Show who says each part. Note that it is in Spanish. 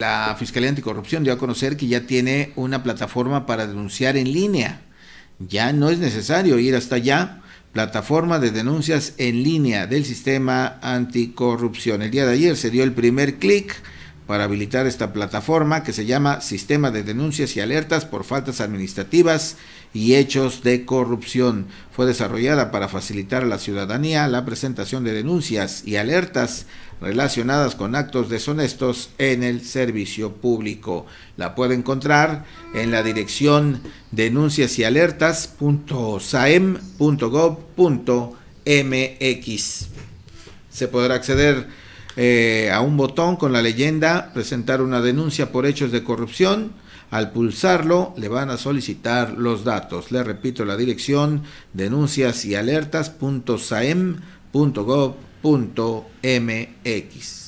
Speaker 1: La Fiscalía Anticorrupción dio a conocer que ya tiene una plataforma para denunciar en línea. Ya no es necesario ir hasta allá. Plataforma de denuncias en línea del sistema anticorrupción. El día de ayer se dio el primer clic para habilitar esta plataforma que se llama Sistema de Denuncias y Alertas por Faltas Administrativas y Hechos de Corrupción. Fue desarrollada para facilitar a la ciudadanía la presentación de denuncias y alertas relacionadas con actos deshonestos en el servicio público. La puede encontrar en la dirección denuncias y Se podrá acceder eh, a un botón con la leyenda presentar una denuncia por hechos de corrupción. Al pulsarlo le van a solicitar los datos. Le repito la dirección denuncias y alertas.saem.gov.mx.